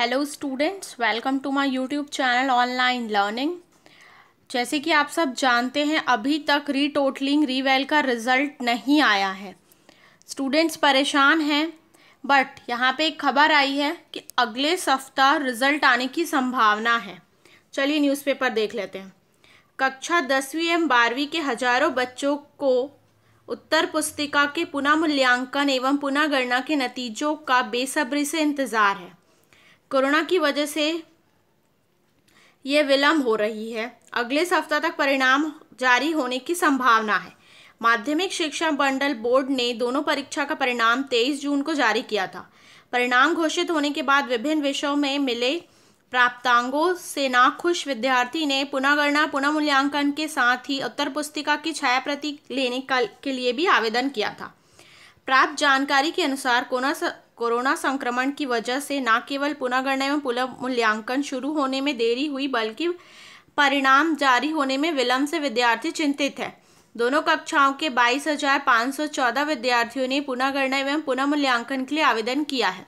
hello students welcome to my YouTube channel online learning जैसे कि आप सब जानते हैं अभी तक रीटोटलिंग रीवेल का रिज़ल्ट नहीं आया है स्टूडेंट्स परेशान हैं बट यहाँ पे एक खबर आई है कि अगले सप्ताह रिज़ल्ट आने की संभावना है चलिए न्यूज़पेपर देख लेते हैं कक्षा दसवीं एवं बारहवीं के हजारों बच्चों को उत्तर पुस्तिका के पुनः मूल्यांकन एवं पुनः गणना के नतीजों का बेसब्री से इंतज़ार है कोरोना की वजह से ये विलम्ब हो रही है अगले सप्ताह तक परिणाम जारी होने की संभावना है माध्यमिक शिक्षा मंडल बोर्ड ने दोनों परीक्षा का परिणाम 23 जून को जारी किया था परिणाम घोषित होने के बाद विभिन्न विषयों में मिले प्राप्तांगों से नाखुश विद्यार्थी ने पुनर्गणना मूल्यांकन के साथ ही उत्तर पुस्तिका की छाया प्रति लेने का, के लिए भी आवेदन किया था प्राप्त जानकारी के अनुसार कोरोना कोरोना संक्रमण की वजह से न केवल पुनर्गणना एवं पुनः मूल्यांकन शुरू होने में देरी हुई बल्कि परिणाम जारी होने में विलंब से विद्यार्थी चिंतित है दोनों कक्षाओं के बाईस हजार पाँच सौ चौदह विद्यार्थियों ने पुनर्गणना एवं पुनः मूल्यांकन के लिए आवेदन किया है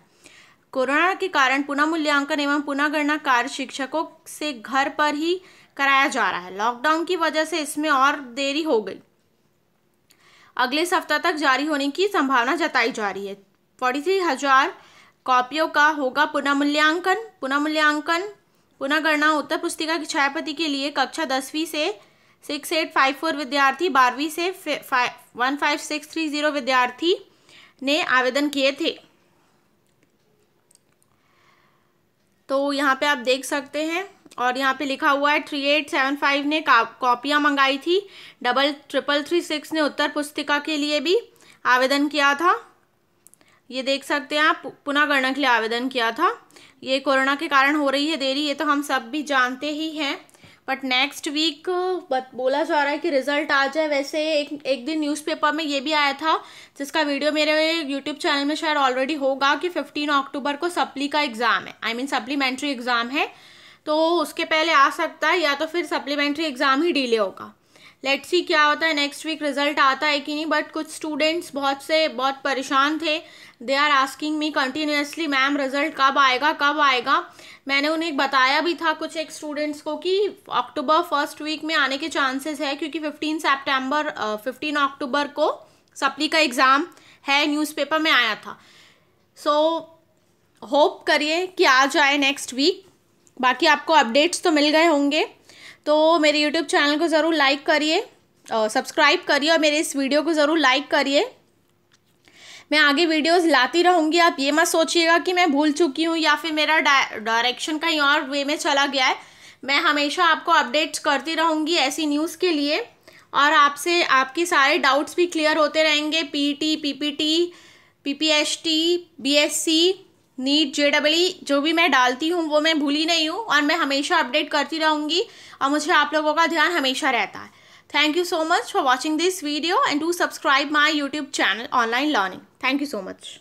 कोरोना के कारण पुनः मूल्यांकन एवं पुनर्गणना कार्य शिक्षकों से घर पर ही कराया जा रहा है लॉकडाउन की वजह से इसमें और देरी हो गई अगले सप्ताह तक जारी होने की संभावना जताई जा रही है फोर्टी थ्री हजार कॉपियों का होगा पुनः मूल्यांकन पुनः मूल्यांकन पुनः गणना उत्तर पुस्तिका की छायापति के लिए कक्षा दसवीं से सिक्स एट फाइव फोर विद्यार्थी बारहवीं से five one five six three zero विद्यार्थी ने आवेदन किए थे तो यहाँ पे आप देख सकते हैं और यहाँ पे लिखा हुआ है थ्री एट सेवन फाइव ने कॉपियाँ मंगाई थी डबल ट्रिपल थ्री सिक्स ने उत्तर पुस्तिका के लिए भी आवेदन किया था ये देख सकते हैं आप पुनः गणना के लिए आवेदन किया था ये कोरोना के कारण हो रही है देरी ये तो हम सब भी जानते ही हैं बट नेक्स्ट वीक बोला जा रहा है कि रिजल्ट आ जाए वैसे एक एक दिन न्यूज़पेपर में ये भी आया था जिसका वीडियो मेरे यूट्यूब चैनल में शायद ऑलरेडी होगा कि 15 अक्टूबर को सप्ली का एग्ज़ाम है आई मीन सप्लीमेंट्री एग्ज़ाम है तो उसके पहले आ सकता है या तो फिर सप्लीमेंट्री एग्ज़ाम ही डिले होगा लेट्स सी क्या होता है नेक्स्ट वीक रिजल्ट आता है कि नहीं बट कुछ स्टूडेंट्स बहुत से बहुत परेशान थे they are asking me continuously ma'am result कब आएगा कब आएगा मैंने उन्हें बताया भी था कुछ एक स्टूडेंट्स को कि अक्टूबर फर्स्ट वीक में आने के चांसेस है क्योंकि फिफ्टीन सेप्टेम्बर फिफ्टीन अक्टूबर को सप्ली का एग्ज़ाम है न्यूज़पेपर में आया था सो होप करिए कि आ जाए नेक्स्ट वीक बाकी आपको अपडेट्स तो मिल गए होंगे तो मेरे यूट्यूब चैनल को ज़रूर लाइक करिए सब्सक्राइब करिए और मेरे इस वीडियो को ज़रूर लाइक करिए मैं आगे वीडियोस लाती रहूँगी आप ये मत सोचिएगा कि मैं भूल चुकी हूँ या फिर मेरा डायरेक्शन कहीं और वे में चला गया है मैं हमेशा आपको अपडेट्स करती रहूँगी ऐसी न्यूज़ के लिए और आपसे आपके सारे डाउट्स भी क्लियर होते रहेंगे P P P P P T T S T B S C NEET J e, जो भी मैं डालती हूँ वो मैं भूली नहीं हूँ और मैं हमेशा अपडेट करती रहूँगी और मुझे आप लोगों का ध्यान हमेशा रहता है thank you so much for watching this video and to subscribe my YouTube channel online learning thank you so much